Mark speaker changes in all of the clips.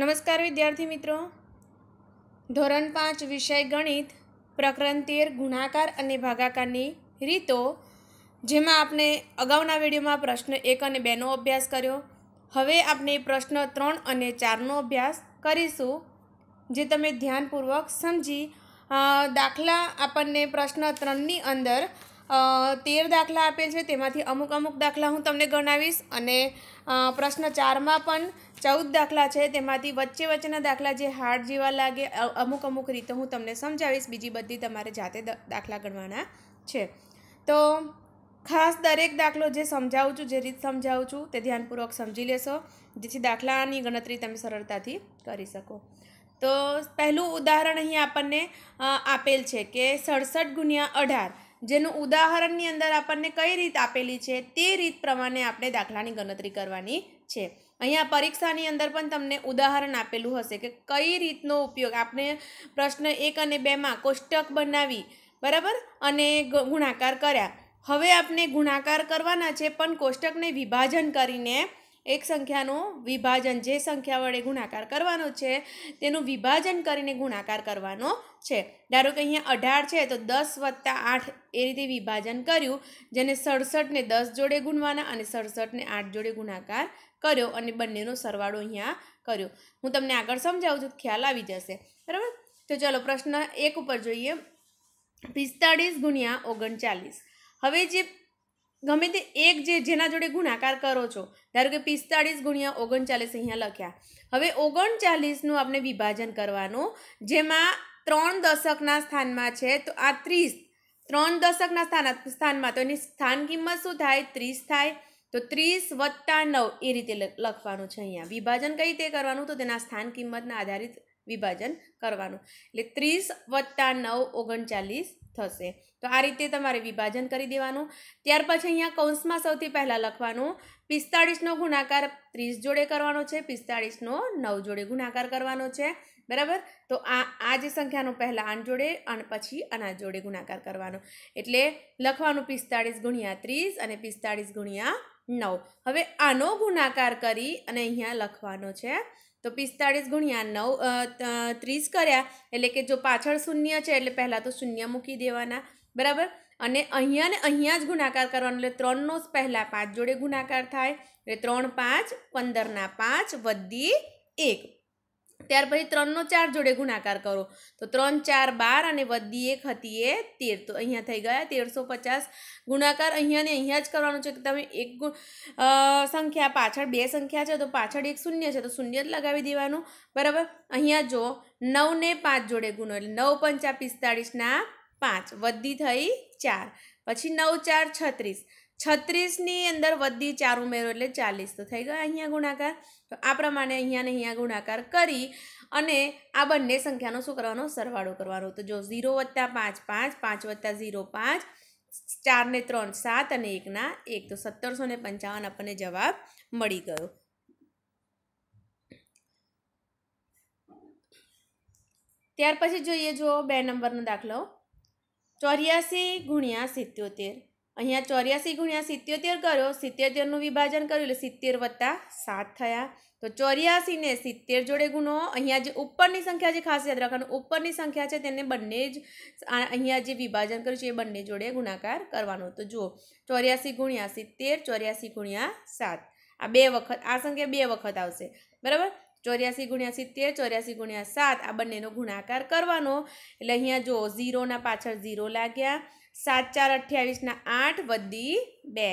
Speaker 1: નમસ્કાર વિદ્યાર્થી મિત્રો ધોરણ પાંચ વિષય ગણિત પ્રકરણ તેર ગુણાકાર અને ભાગાકારની રીતો જેમાં આપણે અગાઉના વિડીયોમાં પ્રશ્ન એક અને બેનો અભ્યાસ કર્યો હવે આપણે પ્રશ્ન ત્રણ અને ચારનો અભ્યાસ કરીશું જે તમે ધ્યાનપૂર્વક સમજી દાખલા આપણને પ્રશ્ન ત્રણની અંદર તેર દાખલા આપેલ છે તેમાંથી અમુક અમુક દાખલા હું તમને ગણાવીશ અને પ્રશ્ન ચારમાં પણ ચૌદ દાખલા છે તેમાંથી વચ્ચે વચ્ચેના દાખલા જે હાર્ડ જેવા લાગે અમુક અમુક રીતે હું તમને સમજાવીશ બીજી બધી તમારે જાતે દાખલા ગણવાના છે તો ખાસ દરેક દાખલો જે સમજાવું છું જે રીત સમજાવું છું તે ધ્યાનપૂર્વક સમજી લેશો જેથી દાખલાની ગણતરી તમે સરળતાથી કરી શકો તો પહેલું ઉદાહરણ અહીં આપણને આપેલ છે કે સડસઠ ગુણ્યા અઢાર જેનું ઉદાહરણની અંદર આપણને કઈ રીત આપેલી છે તે રીત પ્રમાણે આપણે દાખલાની ગણતરી કરવાની છે અહીંયા પરીક્ષાની અંદર પણ તમને ઉદાહરણ આપેલું હશે કે કઈ રીતનો ઉપયોગ આપણે પ્રશ્ન એક અને બેમાં કોષ્ટક બનાવી બરાબર અને ગુણાકાર કર્યા હવે આપણે ગુણાકાર કરવાના છે પણ કોષ્ટકને વિભાજન કરીને એક સંખ્યાનું વિભાજન જે સંખ્યા વડે ગુણાકાર કરવાનો છે તેનું વિભાજન કરીને ગુણાકાર કરવાનો છે ધારો કે અહીંયા અઢાર છે તો દસ વત્તા આઠ એ રીતે વિભાજન કર્યું જેને સડસઠને દસ જોડે ગુણવાના અને સડસઠને આઠ જોડે ગુણાકાર કર્યો અને બંનેનો સરવાળો અહીંયા કર્યો હું તમને આગળ સમજાવું છું ખ્યાલ આવી જશે બરાબર તો ચલો પ્રશ્ન એક ઉપર જોઈએ પિસ્તાળીસ ગુણ્યા ઓગણચાલીસ હવે જે ગમે તે એક જે જેના જોડે ગુણાકાર કરો છો ધારો કે પિસ્તાળીસ ગુણ્યા ઓગણચાલીસ અહીંયા લખ્યા હવે ઓગણચાલીસનું આપણે વિભાજન કરવાનું જેમાં ત્રણ દશકના સ્થાનમાં છે તો આ ત્રીસ ત્રણ દશકના સ્થાન સ્થાનમાં તો એની સ્થાન કિંમત શું થાય ત્રીસ થાય તો ત્રીસ વત્તા નવ એ રીતે લખવાનું છે અહીંયા વિભાજન કઈ રીતે કરવાનું તો તેના સ્થાન કિંમતના આધારિત વિભાજન કરવાનું એટલે ત્રીસ વત્તા નવ ઓગણચાલીસ થશે તો આ રીતે તમારે વિભાજન કરી દેવાનું ત્યાર પછી અહીંયા કૌંસમાં સૌથી પહેલાં લખવાનું પિસ્તાળીસનો ગુણાકાર ત્રીસ જોડે કરવાનો છે પિસ્તાળીસનો નવ જોડે ગુણાકાર કરવાનો છે બરાબર તો આ આ જે સંખ્યાનો પહેલાં આન જોડે અને પછી આના જોડે ગુણાકાર કરવાનો એટલે લખવાનું પિસ્તાળીસ ગુણ્યા ત્રીસ અને પિસ્તાળીસ ગુણ્યા નવ હવે આનો ગુણાકાર કરી અને અહીંયા લખવાનો છે તો પિસ્તાળીસ ગુણ્યા નવ ત્રીસ કર્યા એટલે કે જો પાછળ શૂન્ય છે એટલે પહેલાં તો શૂન્ય મૂકી દેવાના બરાબર અને અહીંયાને અહીંયા જ ગુણાકાર કરવાનો એટલે ત્રણનો જ પહેલાં પાંચ જોડે ગુણાકાર થાય એટલે ત્રણ પાંચ પંદરના પાંચ વધી એક ત્યાર પછી ત્રણનો ચાર જોડે ગુણાકાર કરો તો ત્રણ ચાર બાર અને વધી એક હતી એ તેર તો અહીંયા થઈ ગયા તેરસો પચાસ ગુણાકાર અહીંયાને ને અહીંયા જ કરવાનો છે કે તમે એક સંખ્યા પાછળ બે સંખ્યા છે તો પાછળ એક શૂન્ય છે તો શૂન્ય જ લગાવી દેવાનું બરાબર અહીંયા જો નવને પાંચ જોડે ગુણો એટલે નવ પંચા પિસ્તાળીસના પાંચ વધી થઈ ચાર પછી નવ ચાર છત્રીસ છત્રીસની અંદર વધી ચાર ઉમેરો એટલે ચાલીસ તો થઈ ગયા અહીંયા ગુણાકાર તો આ પ્રમાણે અહીંયાને અહીંયા ગુણાકાર કરી અને આ બંને સંખ્યાનો શું કરવાનો સરવાળો કરવાનો તો જો ઝીરો વત્તા પાંચ પાંચ પાંચ વત્તા ઝીરો પાંચ ચારને ત્રણ સાત અને એકના એક તો સત્તરસો ને પંચાવન આપણને જવાબ મળી ગયો ત્યાર પછી જોઈએ જો બે નંબરનો દાખલો ચોર્યાસી ગુણ્યા સિત્યોતેર અહીંયા ચોર્યાસી ગુણ્યા સિત્યોતેર કર્યો સિત્યોતેરનું વિભાજન કર્યું એટલે સિત્તેર વત્તા સાત થયા તો ચોર્યાસીને સિત્તેર જોડે ગુણો અહીંયા જે ઉપરની સંખ્યા જે ખાસ યાદ રાખવાનું ઉપરની સંખ્યા છે તેને બંને જ અહીંયા જે વિભાજન કર્યું છે એ બંને જોડે ગુણાકાર કરવાનો તો જુઓ ચોર્યાસી ગુણ્યા સિત્તેર ચોર્યાસી ગુણ્યા સાત આ બે વખત આ સંખ્યા બે વખત આવશે બરાબર ચોર્યાસી ગુણ્યા સિત્તેર ચોર્યાસી ગુણ્યા સાત આ બંનેનો ગુણાકાર કરવાનો એટલે અહીંયા જો ઝીરોના પાછળ ઝીરો લાગ્યા સાત ચાર અઠ્યાવીસના આઠ વધી બે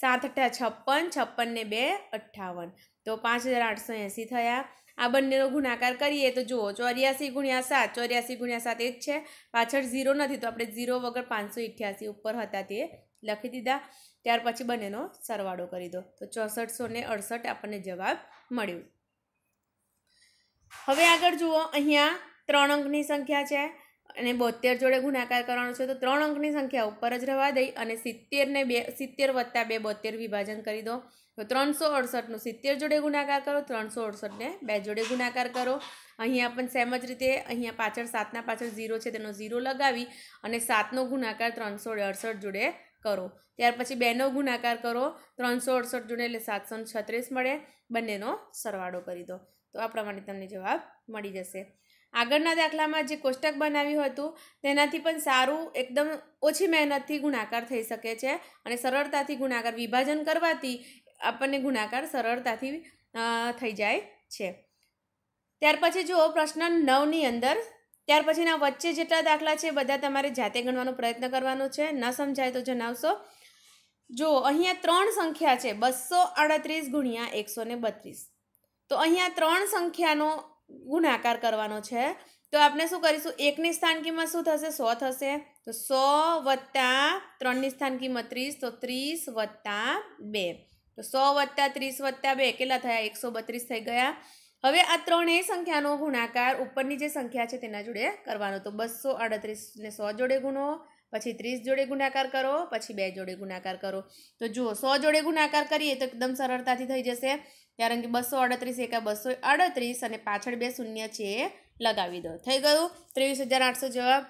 Speaker 1: સાત અઠ્ઠા છપ્પન છપ્પન ને બે અઠ્ઠાવન તો પાંચ હજાર આઠસો એંસી થયા આ બંનેનો ગુણાકાર કરીએ તો જુઓ ચોર્યાસી ગુણ્યા સાત ચોર્યાસી ગુણ્યા સાત એ જ છે પાછળ ઝીરો નથી તો આપણે ઝીરો વગર પાંચસો અઠ્યાસી ઉપર હતા તે લખી દીધા ત્યાર પછી બંનેનો સરવાળો કરી દો તો ચોસઠસો ને અડસઠ આપણને જવાબ મળ્યો હવે આગળ જુઓ અહીંયા ત્રણ અંકની સંખ્યા છે અને બોતેર જોડે ગુણાકાર કરવાનો છે તો ત્રણ અંકની સંખ્યા ઉપર જ રહેવા દઈ અને સિત્તેરને બે સિત્તેર વત્તા બે બોતેર વિભાજન કરી દો તો ત્રણસો અડસઠનું સિત્તેર જોડે ગુણાકાર કરો ત્રણસો અડસઠને બે જોડે ગુણાકાર કરો અહીંયા પણ સેમ જ રીતે અહીંયા પાછળ સાતના પાછળ ઝીરો છે તેનો ઝીરો લગાવી અને સાતનો ગુણાકાર ત્રણસો અડસઠ જોડે કરો ત્યાર પછી બેનો ગુણાકાર કરો ત્રણસો અડસઠ જોડે એટલે સાતસો છત્રીસ મળે બંનેનો સરવાળો કરી દો તો આ પ્રમાણે તમને જવાબ મળી જશે આગળના દાખલામાં જે કોષ્ટક બનાવ્યું હતું તેનાથી પણ સારું એકદમ ઓછી મહેનતથી ગુણાકાર થઈ શકે છે અને સરળતાથી ગુણાકાર વિભાજન કરવાથી આપણને ગુણાકાર સરળતાથી થઈ જાય છે ત્યાર પછી જુઓ પ્રશ્ન નવની અંદર ત્યાર પછીના વચ્ચે જેટલા દાખલા છે બધા તમારે જાતે ગણવાનો પ્રયત્ન કરવાનો છે ન સમજાય તો જણાવશો જુઓ અહીંયા ત્રણ સંખ્યા છે બસો અડત્રીસ ગુણ્યા એકસો ને બત્રીસ તો અહીંયા ત્રણ સંખ્યાનો ગુણાકાર કરવાનો છે તો આપણે શું કરીશું એકની સ્થાન કિંમત શું થશે સો થશે તો સો વત્તા ત્રણની સ્થાન કિંમત ત્રીસ તો ત્રીસ વત્તા બે તો સો વત્તા ત્રીસ વત્તા બે કેટલા થયા એકસો બત્રીસ થઈ ગયા હવે આ ત્રણેય સંખ્યાનો ગુણાકાર ઉપરની જે સંખ્યા છે તેના જોડે કરવાનો તો બસો ને સો જોડે ગુણો પછી ત્રીસ જોડે ગુણાકાર કરો પછી બે જોડે ગુણાકાર કરો તો જુઓ સો જોડે ગુણાકાર કરીએ તો એકદમ સરળતાથી થઈ જશે કારણ કે બસો અડત્રીસ એકા બસો અડત્રીસ અને પાછળ બે શૂન્ય છે એ લગાવી દો થઈ ગયું ત્રેવીસ હજાર આઠસો જવાબ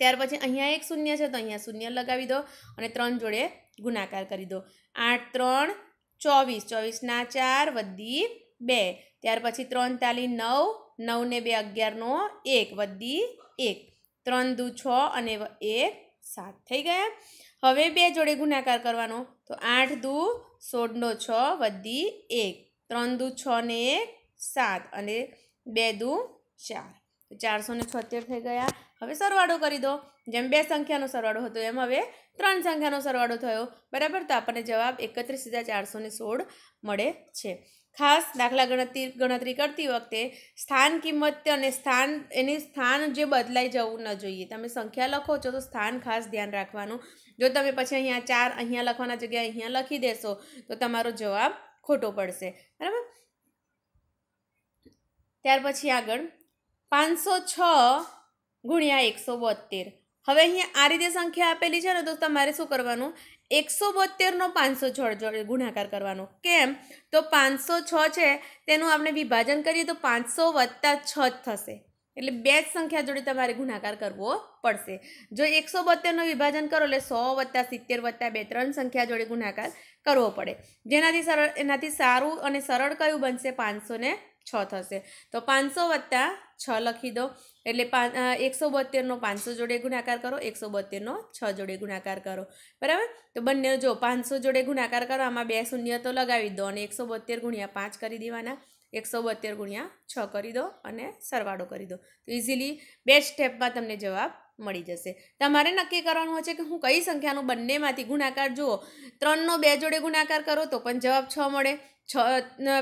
Speaker 1: ત્યાર પછી અહીંયા એક શૂન્ય છે તો અહીંયા શૂન્ય લગાવી દો અને ત્રણ જોડે ગુણાકાર કરી દો આઠ ત્રણ ચોવીસ ચોવીસના ચાર વધી બે ત્યાર પછી ત્રણ તાલી નવ નવને બે અગિયારનો એક વધી એક ત્રણ દુ છ અને એક સાત થઈ ગયા હવે બે જોડે ગુણાકાર કરવાનો તો આઠ દુ સોળનો છ વધી એક ત્રણ દુ છ ને એક સાત અને બે દુ ચાર ચારસો ને છોતેર થઈ ગયા હવે સરવાળો કરી દો જેમ બે સંખ્યાનો સરવાળો હતો એમ હવે ત્રણ સંખ્યાનો સરવાળો થયો બરાબર તો આપણને જવાબ એકત્રીસ હજાર ચારસો સોળ મળે છે ખાસ દાખલા ગણતરી ગણતરી કરતી વખતે સ્થાન કિંમત અને સ્થાન એની સ્થાન જે બદલાઈ જવું ન જોઈએ તમે સંખ્યા લખો છો તો સ્થાન ખાસ ધ્યાન રાખવાનું જો તમે પછી અહીંયા ચાર અહીંયા લખવાના જગ્યાએ અહીંયા લખી દેશો તો તમારો જવાબ ખોટો પડશે બરાબર ત્યાર પછી આગળ પાંચસો છ ગુણ્યા એકસો બોતેર હવે અહીંયા આ રીતે સંખ્યા આપેલી છે ને તો તમારે શું કરવાનું એકસો બોતેરનો પાંચસો છ ગુણાકાર કરવાનો કેમ તો પાંચસો છ છે તેનું આપણે વિભાજન કરીએ તો પાંચસો વત્તા છ જ થશે એટલે બે જ સંખ્યા જોડે તમારે ગુણાકાર કરવો પડશે જો એકસો બોતેરનું વિભાજન કરો એટલે સો વત્તા સિત્તેર વત્તા બે ત્રણ સંખ્યા જોડે ગુણાકાર કરવો પડે જેનાથી સરળ એનાથી સારું અને સરળ કયું બનશે પાંચસો ને છ થશે તો પાંચસો વત્તા છ લખી દો એટલે એકસો બોતેરનો પાંચસો જોડે ગુણાકાર કરો એકસો બોતેરનો છ જોડે ગુણાકાર કરો બરાબર તો બંને જો પાંચસો જોડે ગુણાકાર કરો આમાં બે શૂન્ય તો લગાવી દો અને એકસો બોતેર ગુણ્યા પાંચ કરી દેવાના એકસો બોતેર ગુણ્યા છ કરી દો અને સરવાળો કરી દો તો ઇઝીલી બે સ્ટેપમાં તમને જવાબ મળી જશે તમારે નક્કી કરવાનું છે કે હું કઈ સંખ્યાનો બંનેમાંથી ગુણાકાર જુઓ ત્રણનો બે જોડે ગુણાકાર કરો તો પણ જવાબ છ મળે છ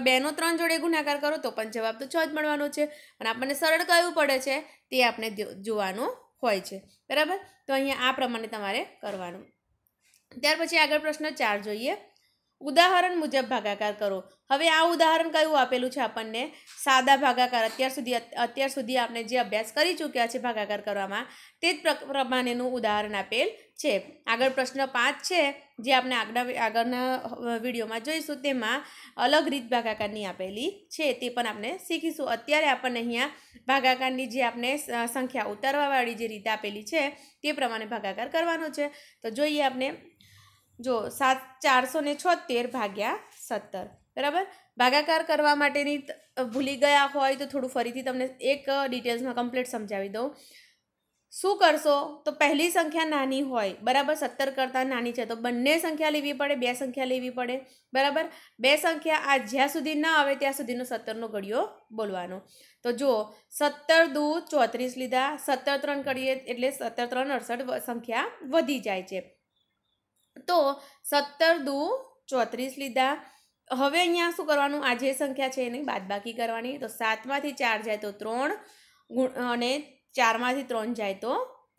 Speaker 1: બેનો ત્રણ જોડે ગુનાકાર કરો તો પણ જવાબ તો છ જ મળવાનો છે અને આપણને સરળ કયું પડે છે તે આપણે જોવાનું હોય છે બરાબર તો અહીંયા આ પ્રમાણે તમારે કરવાનું ત્યાર પછી આગળ પ્રશ્ન ચાર જોઈએ ઉદાહરણ મુજબ ભાગાકાર કરો હવે આ ઉદાહરણ કયું આપેલું છે આપણને સાદા ભાગાકાર અત્યાર સુધી અત્યાર સુધી આપણે જે અભ્યાસ કરી ચૂક્યા છે ભાગાકાર કરવામાં તે જ પ્રમાણેનું ઉદાહરણ આપેલ છે આગળ પ્રશ્ન પાંચ છે જે આપણે આગળ આગળના વિડીયોમાં જોઈશું તેમાં અલગ રીત ભાગાકારની આપેલી છે તે પણ આપણે શીખીશું અત્યારે આપણને અહીંયા ભાગાકારની જે આપણે સંખ્યા ઉતારવાવાળી જે રીત આપેલી છે તે પ્રમાણે ભાગાકાર કરવાનો છે તો જોઈએ આપણે જો સાત ચારસો ને છોતેર ભાગ્યા સત્તર બરાબર ભાગાકાર કરવા માટેની ભૂલી ગયા હોય તો થોડું ફરીથી તમને એક ડિટેલ્સમાં કમ્પ્લીટ સમજાવી દઉં શું કરશો તો પહેલી સંખ્યા નાની હોય બરાબર સત્તર કરતાં નાની છે તો બંને સંખ્યા લેવી પડે બે સંખ્યા લેવી પડે બરાબર બે સંખ્યા આ જ્યાં સુધી ના આવે ત્યાં સુધીનો સત્તરનો ઘડિયો બોલવાનો તો જો સત્તર દૂ ચોત્રીસ લીધા સત્તર ત્રણ કરીએ એટલે સત્તર ત્રણ અડસઠ સંખ્યા વધી જાય છે તો સત્તર દુ ચોત્રીસ લીધા હવે અહીંયા શું કરવાનું આ જે સંખ્યા છે એની બાદબાકી કરવાની તો સાતમાંથી ચાર જાય તો ત્રણ અને ચારમાંથી ત્રણ જાય તો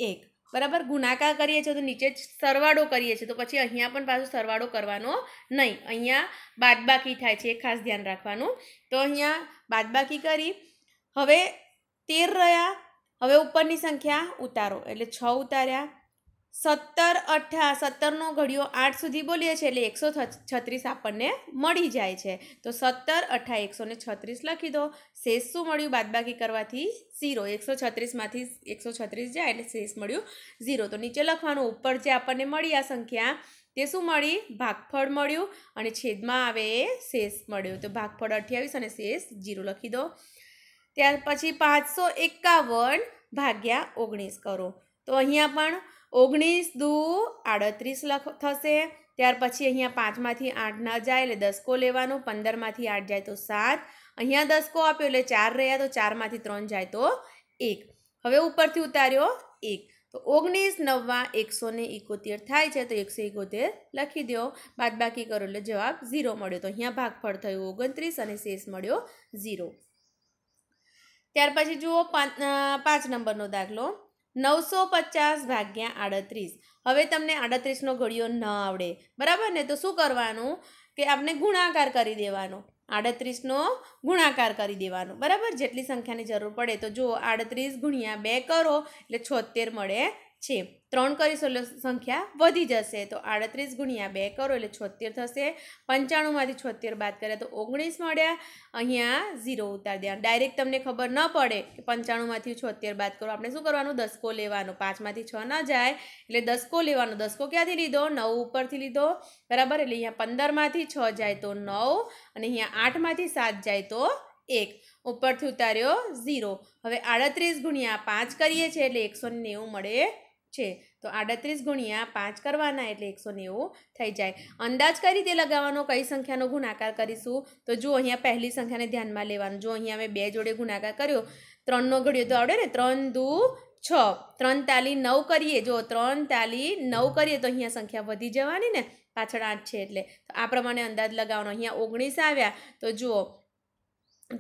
Speaker 1: એક બરાબર ગુણાકાર કરીએ છીએ તો નીચે સરવાળો કરીએ છીએ તો પછી અહીંયા પણ પાછો સરવાળો કરવાનો નહીં અહીંયા બાદબાકી થાય છે એ ખાસ ધ્યાન રાખવાનું તો અહીંયા બાદબાકી કરી હવે તેર રહ્યા હવે ઉપરની સંખ્યા ઉતારો એટલે છ ઉતાર્યા સત્તર અઠા સત્તરનો ઘડિયો આઠ સુધી બોલીએ છીએ એટલે એકસો છત્રીસ આપણને મળી જાય છે તો સત્તર અઠા એકસો ને છત્રીસ લખી દો શેષ શું મળ્યું બાદબાકી કરવાથી ઝીરો એકસો છત્રીસમાંથી એકસો છત્રીસ જાય એટલે શેષ મળ્યું ઝીરો તો નીચે લખવાનું ઉપર જે આપણને મળી આ સંખ્યા તે શું મળી ભાગફળ મળ્યું અને છેદમાં આવે એ શેષ મળ્યું તો ભાગફળ અઠ્યાવીસ અને શેષ જીરો લખી દો ત્યાર પછી પાંચસો એકાવન ભાગ્યા ઓગણીસ કરો તો અહીંયા પણ ઓગણીસ દુ આડત્રીસ લખ થશે ત્યાર પછી અહીંયા પાંચમાંથી આઠ ન જાય એટલે દસકો લેવાનો પંદરમાંથી આઠ જાય તો સાત અહીંયા દસકો આપ્યો એટલે ચાર રહ્યા તો ચારમાંથી ત્રણ જાય તો એક હવે ઉપરથી ઉતાર્યો એક તો ઓગણીસ નવવા એકસો ને એકોતેર થાય છે તો એકસો એકોતેર લખી દો બાદબાકી કરો એટલે જવાબ ઝીરો મળ્યો તો અહીંયા ભાગફળ થયું ઓગણત્રીસ અને શેષ મળ્યો ઝીરો ત્યાર પછી જુઓ પાંચ નંબરનો દાખલો નવસો પચાસ ભાગ્યા આડત્રીસ હવે તમને આડત્રીસનો ઘડિયો ન આવડે બરાબર ને તો શું કરવાનું કે આપણે ગુણાકાર કરી દેવાનો આડત્રીસનો ગુણાકાર કરી દેવાનો બરાબર જેટલી સંખ્યાની જરૂર પડે તો જો આડત્રીસ ગુણ્યા બે કરો એટલે છોતેર મળે છે ત્રણ કરીશું એટલે સંખ્યા વધી જશે તો આડત્રીસ ગુણ્યા બે કરો એટલે છોતેર થશે પંચાણુંમાંથી છોતેર બાદ કર્યા તો ઓગણીસ મળ્યા અહીંયા ઝીરો ઉતાર દેવાનું ડાયરેક્ટ તમને ખબર ન પડે કે પંચાણુંમાંથી છોતેર બાદ કરો આપણે શું કરવાનું દસકો લેવાનો પાંચમાંથી છ ન જાય એટલે દસકો લેવાનો દસકો ક્યાંથી લીધો નવ ઉપરથી લીધો બરાબર એટલે અહીંયા પંદરમાંથી છ જાય તો નવ અને અહીંયા આઠમાંથી સાત જાય તો એક ઉપરથી ઉતાર્યો ઝીરો હવે આડત્રીસ ગુણ્યા પાંચ કરીએ છીએ એટલે એકસો નેવું મળે છે તો આડત્રીસ ગુણ્યા પાંચ કરવાના એટલે એકસો નેવું થઈ જાય અંદાજ કઈ રીતે લગાવવાનો કઈ સંખ્યાનો ગુણાકાર કરીશું તો જો અહીંયા પહેલી સંખ્યાને ધ્યાનમાં લેવાનું જો અહીંયા મેં બે જોડે ગુણાકાર કર્યો ત્રણનો ઘડ્યો તો આવડે ને ત્રણ દુ છ ત્રણ તાલી નવ કરીએ જો ત્રણ તાલી નવ કરીએ તો અહીંયા સંખ્યા વધી જવાની ને પાછળ આઠ છે એટલે તો આ પ્રમાણે અંદાજ લગાવવાનો અહીંયા ઓગણીસ આવ્યા તો જુઓ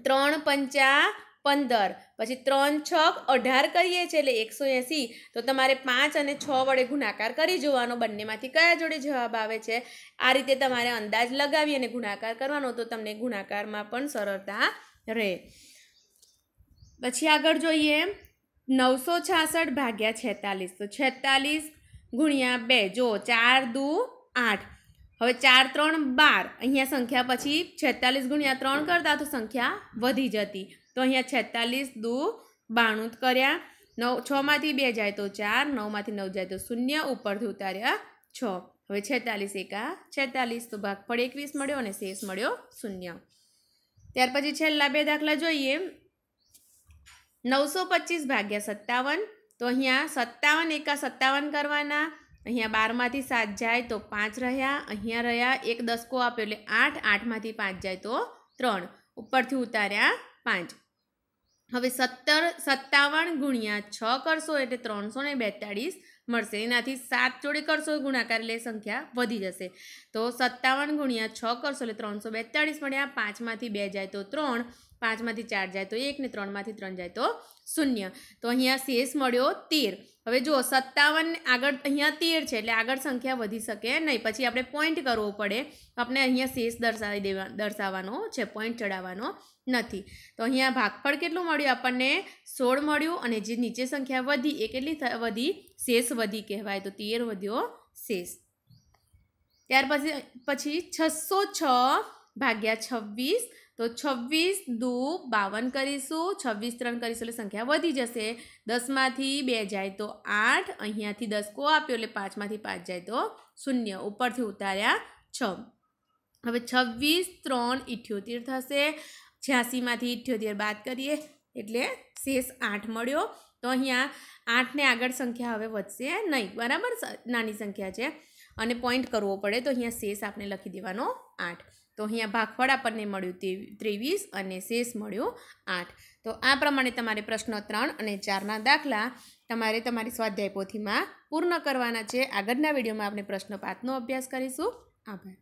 Speaker 1: ત્રણ પંચા પંદર પછી ત્રણ છક અઢાર કરીએ છીએ એટલે એકસો એંસી તો તમારે પાંચ અને છ વડે ગુણાકાર કરી જોવાનો બંનેમાંથી કયા જોડે જવાબ આવે છે આ રીતે તમારે અંદાજ લગાવી અને ગુણાકાર કરવાનો તો તમને ગુણાકારમાં પણ સરળતા રહે પછી આગળ જોઈએ નવસો છાસઠ ભાગ્યા છેતાલીસ તો છેતાલીસ ગુણ્યા બે જો ચાર દુ આઠ હવે ચાર ત્રણ બાર અહીંયા સંખ્યા પછી છેતાલીસ ગુણ્યા ત્રણ કરતાં તો સંખ્યા વધી જતી તો અહીંયા છેતાલીસ દુ બાણું કર્યા નવ છમાંથી બે જાય તો ચાર નવમાંથી નવ જાય તો શૂન્ય ઉપરથી ઉતાર્યા છ હવે છેતાલીસ એકા છેતાલીસ તો ભાગ ભાગફળ એકવીસ મળ્યો અને શેષ મળ્યો શૂન્ય ત્યાર પછી છેલ્લા બે દાખલા જોઈએ નવસો પચીસ ભાગ્યા સત્તાવન તો અહીંયા સત્તાવન એકા સત્તાવન કરવાના અહીંયા બારમાંથી સાત જાય તો પાંચ રહ્યા અહીંયા રહ્યા એક દસકો આપ્યો એટલે આઠ આઠમાંથી પાંચ જાય તો ત્રણ ઉપરથી ઉતાર્યા પાંચ હવે સત્તર સત્તાવન ગુણ્યા છ કરશો એટલે ત્રણસો ને બેતાળીસ મળશે એનાથી સાત જોડે કરશો ગુણાકાર એટલે સંખ્યા વધી જશે તો સત્તાવન ગુણ્યા છ કરશો એટલે ત્રણસો બેતાળીસ મળ્યા પાંચમાંથી બે જાય તો ત્રણ પાંચમાંથી ચાર જાય તો એક ને ત્રણમાંથી ત્રણ જાય તો શૂન્ય તો અહીંયા શેષ મળ્યો તેર હવે જુઓ સત્તાવન આગળ અહીંયા તેર છે એટલે આગળ સંખ્યા વધી શકે નહીં પછી આપણે પોઈન્ટ કરવો પડે આપણે અહીંયા શેષ દર્શાવી દેવા દર્શાવવાનો છે પોઈન્ટ ચડાવવાનો નથી તો અહીંયા ભાગફળ કેટલું મળ્યું આપણને સોળ મળ્યું અને જે નીચે સંખ્યા વધી એ કેટલી વધી શેષ વધી કહેવાય તો તેર વધ્યો શેષ ત્યાર પછી પછી છસો છ ભાગ્યા છવ્વીસ તો છવ્વીસ દુ બાવન કરીશું છવ્વીસ ત્રણ કરીશું એટલે સંખ્યા વધી જશે દસમાંથી બે જાય તો આઠ અહીંયાથી દસ કો આપ્યો એટલે પાંચમાંથી પાંચ જાય તો શૂન્ય ઉપરથી ઉતાર્યા છ હવે છવ્વીસ ત્રણ ઇઠ્યોતેર થશે છ્યાસીમાંથી ઇઠ્યોતેર બાદ કરીએ એટલે શેષ આઠ મળ્યો તો અહીંયા આઠને આગળ સંખ્યા હવે વધશે નહીં બરાબર નાની સંખ્યા છે અને પોઈન્ટ કરવો પડે તો અહીંયા શેષ આપણે લખી દેવાનો આઠ તો અહીંયા ભાગફળ પરને મળ્યું ત્રેવીસ અને શેષ મળ્યો આઠ તો આ પ્રમાણે તમારે પ્રશ્ન ત્રણ અને ચારના દાખલા તમારે તમારી સ્વાધ્યાય પોથીમાં પૂર્ણ કરવાના છે આગળના વિડીયોમાં આપણે પ્રશ્ન પાંચનો અભ્યાસ કરીશું આભાર